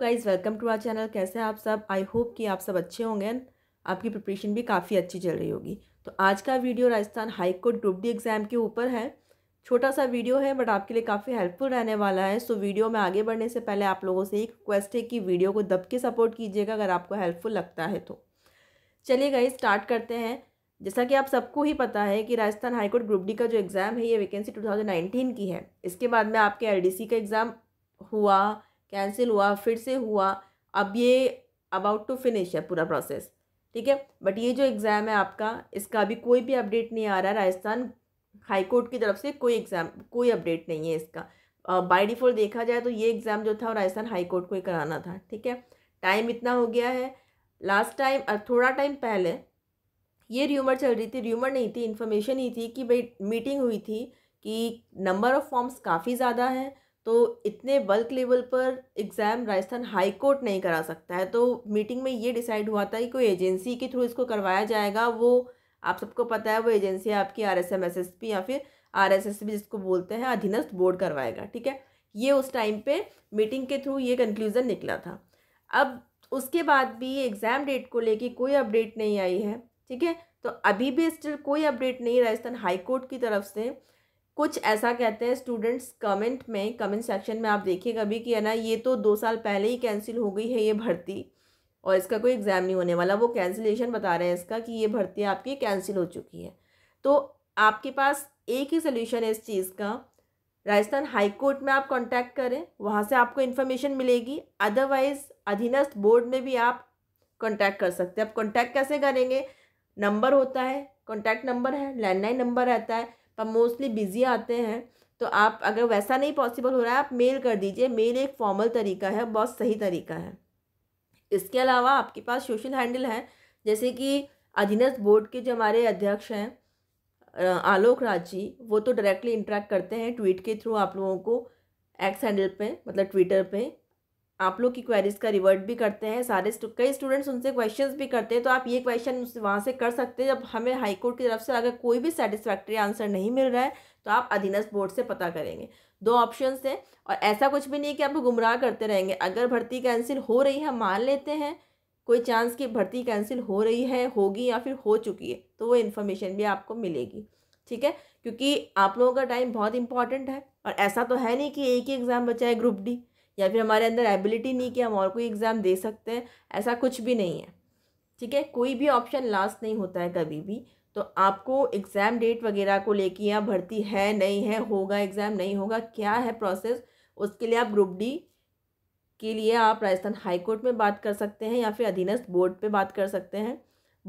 guys welcome to our channel कैसे हैं आप सब आई होप कि आप सब अच्छे होंगे आपकी प्रिपरेशन भी काफ़ी अच्छी चल रही होगी तो आज का video Rajasthan high court group D exam के ऊपर है छोटा सा वीडियो है बट आपके लिए काफ़ी हेल्पफुल रहने वाला है सो वीडियो में आगे बढ़ने से पहले आप लोगों से एक रिक्वेस्ट है कि वीडियो को दब के सपोर्ट कीजिएगा अगर आपको हेल्पफुल लगता है तो चलिए गाइज स्टार्ट करते हैं जैसा कि आप सबको ही पता है कि राजस्थान हाईकोर्ट ग्रुप डी का जो एग्ज़ाम है ये वैकेंसी टू की है इसके बाद में आपके एल का एग्ज़ाम हुआ कैंसिल हुआ फिर से हुआ अब ये अबाउट टू फिनिश है पूरा प्रोसेस ठीक है बट ये जो एग्ज़ाम है आपका इसका अभी कोई भी अपडेट नहीं आ रहा राजस्थान हाई कोर्ट की तरफ से कोई एग्ज़ाम कोई अपडेट नहीं है इसका बाय डिफ़ॉल्ट देखा जाए तो ये एग्ज़ाम जो था राजस्थान हाई कोर्ट को ही कराना था ठीक है टाइम इतना हो गया है लास्ट टाइम थोड़ा टाइम पहले ये र्यूमर चल रही थी र्यूमर नहीं थी इन्फॉर्मेशन ही थी कि भाई मीटिंग हुई थी कि नंबर ऑफ़ फॉर्म्स काफ़ी ज़्यादा हैं तो इतने बल्क लेवल पर एग्ज़ाम राजस्थान हाई कोर्ट नहीं करा सकता है तो मीटिंग में ये डिसाइड हुआ था कि कोई एजेंसी के थ्रू इसको करवाया जाएगा वो आप सबको पता है वो एजेंसी आपकी R S M S S P या फिर आर एस एस पी जिसको बोलते हैं अधीनस्थ बोर्ड करवाएगा ठीक है ये उस टाइम पे मीटिंग के थ्रू ये कंक्लूज़न निकला था अब उसके बाद भी एग्ज़ाम डेट को लेके कोई अपडेट नहीं आई है ठीक है तो अभी भी स्टिल कोई अपडेट नहीं राजस्थान हाई कोर्ट की तरफ से कुछ ऐसा कहते हैं स्टूडेंट्स कमेंट में कमेंट सेक्शन में आप देखिए कभी कि है ना ये तो दो साल पहले ही कैंसिल हो गई है ये भर्ती और इसका कोई एग्ज़ाम नहीं होने वाला वो कैंसिलेशन बता रहे हैं इसका कि ये भर्ती आपकी कैंसिल हो चुकी है तो आपके पास एक ही सोल्यूशन है इस चीज़ का राजस्थान हाई कोर्ट में आप कांटेक्ट करें वहाँ से आपको इन्फॉर्मेशन मिलेगी अदरवाइज़ अधीनस्थ बोर्ड में भी आप कांटेक्ट कर सकते हैं आप कांटेक्ट कैसे करेंगे नंबर होता है कांटेक्ट नंबर है लैंडलाइन नंबर रहता है पर मोस्टली बिज़ी आते हैं तो आप अगर वैसा नहीं पॉसिबल हो रहा है आप मेल कर दीजिए मेल एक फॉर्मल तरीका है बहुत सही तरीका है इसके अलावा आपके पास सोशल हैंडल है जैसे कि अधीनस्थ बोर्ड के जो हमारे अध्यक्ष हैं आलोक राज वो तो डायरेक्टली इंटरेक्ट करते हैं ट्वीट के थ्रू आप लोगों को एक्स हैंडल पे मतलब ट्विटर पे आप लोग की क्वेरीज का रिवर्ट भी करते हैं सारे कई स्टूडेंट्स उनसे क्वेश्चंस भी करते हैं तो आप ये क्वेश्चन वहाँ से कर सकते हैं जब हमें हाई कोर्ट की तरफ से अगर कोई भी सेटिस्फैक्ट्री आंसर नहीं मिल रहा है तो आप अधीनस्थ बोर्ड से पता करेंगे दो ऑप्शन हैं और ऐसा कुछ भी नहीं है कि आप गुमराह करते रहेंगे अगर भर्ती कैंसिल हो रही है मान लेते हैं कोई चांस कि भर्ती कैंसिल हो रही है होगी या फिर हो चुकी है तो वो इन्फॉर्मेशन भी आपको मिलेगी ठीक है क्योंकि आप लोगों का टाइम बहुत इंपॉर्टेंट है और ऐसा तो है नहीं कि एक ही एग्ज़ाम बचा है ग्रुप डी या फिर हमारे अंदर एबिलिटी नहीं कि हम और कोई एग्ज़ाम दे सकते हैं ऐसा कुछ भी नहीं है ठीक है कोई भी ऑप्शन लास्ट नहीं होता है कभी भी तो आपको एग्ज़ाम डेट वगैरह को लेके यहाँ भर्ती है नहीं है होगा एग्ज़ाम नहीं होगा क्या है प्रोसेस उसके लिए आप ग्रुप डी के लिए आप राजस्थान हाई कोर्ट में बात कर सकते हैं या फिर अधीनस्थ बोर्ड पे बात कर सकते हैं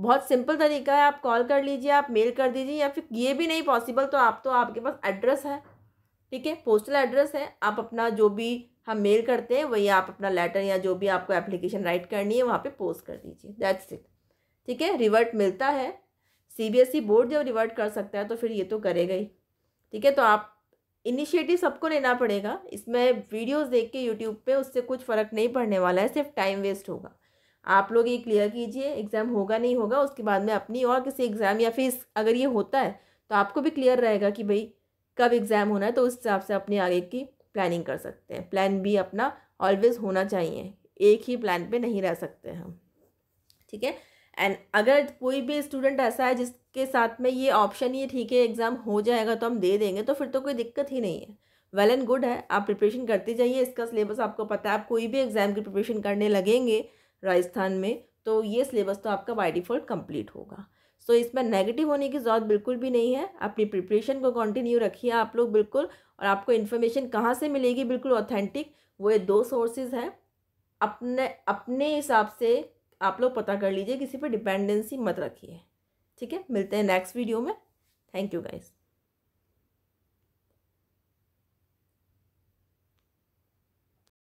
बहुत सिंपल तरीका है आप कॉल कर लीजिए आप मेल कर दीजिए या फिर ये भी नहीं पॉसिबल तो आप तो आपके पास एड्रेस है ठीक है पोस्टल एड्रेस है आप अपना जो भी हम मेल करते हैं वही आप अपना लेटर या जो भी आपको एप्लीकेशन राइट करनी है वहाँ पे पोस्ट कर दीजिए दैट्स इट ठीक है रिवर्ट मिलता है सीबीएसई बोर्ड e जब रिवर्ट कर सकता है तो फिर ये तो करेगा ही ठीक है तो आप इनिशिएटिव सबको लेना पड़ेगा इसमें वीडियोज़ देख के यूट्यूब पर उससे कुछ फ़र्क नहीं पड़ने वाला है सिर्फ टाइम वेस्ट होगा आप लोग ये क्लियर कीजिए एग्ज़ाम होगा नहीं होगा उसके बाद में अपनी और किसी एग्ज़ाम या फिर अगर ये होता है तो आपको भी क्लियर रहेगा कि भाई कब एग्ज़ाम होना है तो उस हिसाब से अपनी आगे की प्लानिंग कर सकते हैं प्लान बी अपना ऑलवेज होना चाहिए एक ही प्लान पे नहीं रह सकते हम ठीक है एंड अगर कोई भी स्टूडेंट ऐसा है जिसके साथ में ये ऑप्शन ये ठीक है एग्ज़ाम हो जाएगा तो हम दे देंगे तो फिर तो कोई दिक्कत ही नहीं है वेल एंड गुड है आप प्रिपरेशन करते जाइए इसका सिलेबस आपको पता है आप कोई भी एग्ज़ाम की प्रिपरेशन करने लगेंगे राजस्थान में तो ये सिलेबस तो आपका बाई डिफ़ॉल्ट कम्प्लीट होगा सो so, इसमें नेगेटिव होने की ज़रूरत बिल्कुल भी नहीं है अपनी प्रिपरेशन को कंटिन्यू रखिए आप लोग बिल्कुल और आपको इन्फॉर्मेशन कहाँ से मिलेगी बिल्कुल ऑथेंटिक वो ये दो सोर्सेज हैं अपने अपने हिसाब से आप लोग पता कर लीजिए किसी पर डिपेंडेंसी मत रखिए ठीक है मिलते हैं नेक्स्ट वीडियो में थैंक यू गाइज़